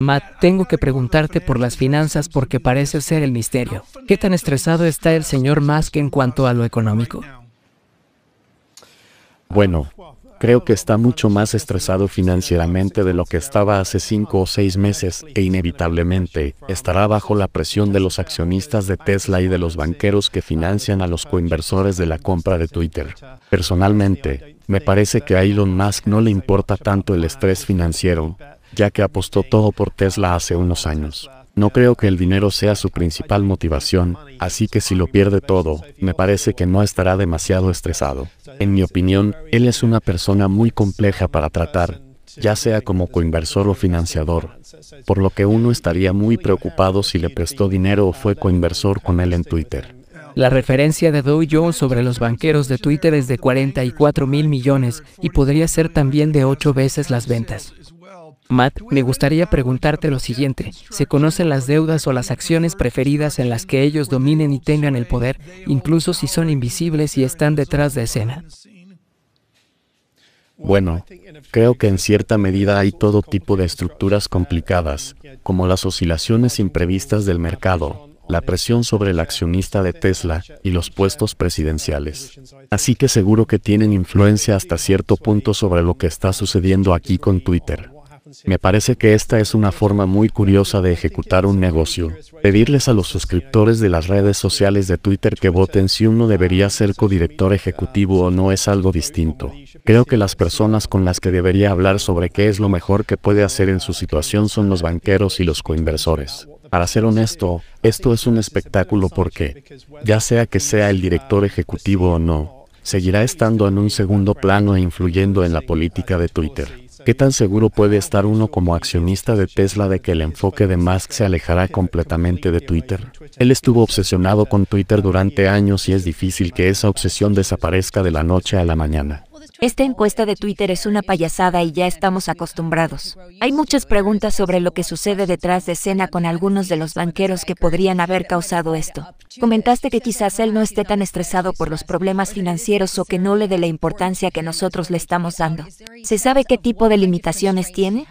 Matt, tengo que preguntarte por las finanzas porque parece ser el misterio. ¿Qué tan estresado está el señor Musk en cuanto a lo económico? Bueno, creo que está mucho más estresado financieramente de lo que estaba hace cinco o seis meses e inevitablemente estará bajo la presión de los accionistas de Tesla y de los banqueros que financian a los coinversores de la compra de Twitter. Personalmente, me parece que a Elon Musk no le importa tanto el estrés financiero, ya que apostó todo por Tesla hace unos años. No creo que el dinero sea su principal motivación, así que si lo pierde todo, me parece que no estará demasiado estresado. En mi opinión, él es una persona muy compleja para tratar, ya sea como coinversor o financiador, por lo que uno estaría muy preocupado si le prestó dinero o fue coinversor con él en Twitter. La referencia de Dow sobre los banqueros de Twitter es de 44 mil millones y podría ser también de 8 veces las ventas. Matt, me gustaría preguntarte lo siguiente. ¿Se conocen las deudas o las acciones preferidas en las que ellos dominen y tengan el poder, incluso si son invisibles y están detrás de escena? Bueno, creo que en cierta medida hay todo tipo de estructuras complicadas, como las oscilaciones imprevistas del mercado, la presión sobre el accionista de Tesla y los puestos presidenciales. Así que seguro que tienen influencia hasta cierto punto sobre lo que está sucediendo aquí con Twitter. Me parece que esta es una forma muy curiosa de ejecutar un negocio. Pedirles a los suscriptores de las redes sociales de Twitter que voten si uno debería ser codirector ejecutivo o no es algo distinto. Creo que las personas con las que debería hablar sobre qué es lo mejor que puede hacer en su situación son los banqueros y los coinversores. Para ser honesto, esto es un espectáculo porque, ya sea que sea el director ejecutivo o no, seguirá estando en un segundo plano e influyendo en la política de Twitter. ¿Qué tan seguro puede estar uno como accionista de Tesla de que el enfoque de Musk se alejará completamente de Twitter? Él estuvo obsesionado con Twitter durante años y es difícil que esa obsesión desaparezca de la noche a la mañana. Esta encuesta de Twitter es una payasada y ya estamos acostumbrados. Hay muchas preguntas sobre lo que sucede detrás de escena con algunos de los banqueros que podrían haber causado esto. Comentaste que quizás él no esté tan estresado por los problemas financieros o que no le dé la importancia que nosotros le estamos dando. ¿Se sabe qué tipo de limitaciones tiene?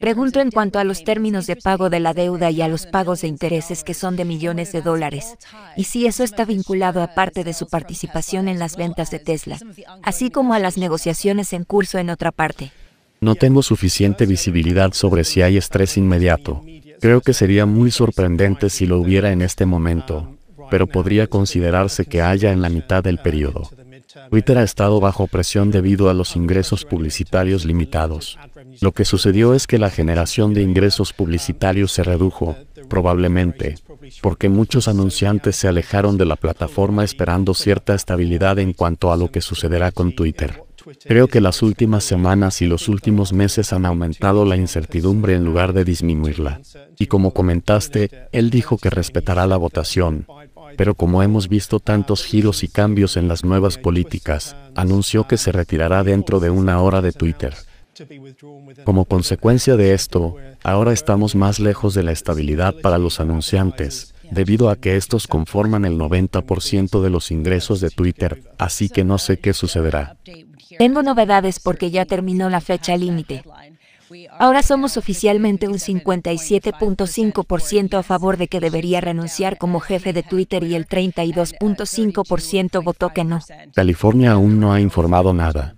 Pregunto en cuanto a los términos de pago de la deuda y a los pagos de intereses que son de millones de dólares, y si eso está vinculado a parte de su participación en las ventas de Tesla, así como a las negociaciones en curso en otra parte. No tengo suficiente visibilidad sobre si hay estrés inmediato. Creo que sería muy sorprendente si lo hubiera en este momento, pero podría considerarse que haya en la mitad del periodo. Twitter ha estado bajo presión debido a los ingresos publicitarios limitados. Lo que sucedió es que la generación de ingresos publicitarios se redujo, probablemente, porque muchos anunciantes se alejaron de la plataforma esperando cierta estabilidad en cuanto a lo que sucederá con Twitter. Creo que las últimas semanas y los últimos meses han aumentado la incertidumbre en lugar de disminuirla. Y como comentaste, él dijo que respetará la votación. Pero como hemos visto tantos giros y cambios en las nuevas políticas, anunció que se retirará dentro de una hora de Twitter. Como consecuencia de esto, ahora estamos más lejos de la estabilidad para los anunciantes, debido a que estos conforman el 90% de los ingresos de Twitter, así que no sé qué sucederá. Tengo novedades porque ya terminó la fecha límite. Ahora somos oficialmente un 57.5% a favor de que debería renunciar como jefe de Twitter y el 32.5% votó que no. California aún no ha informado nada.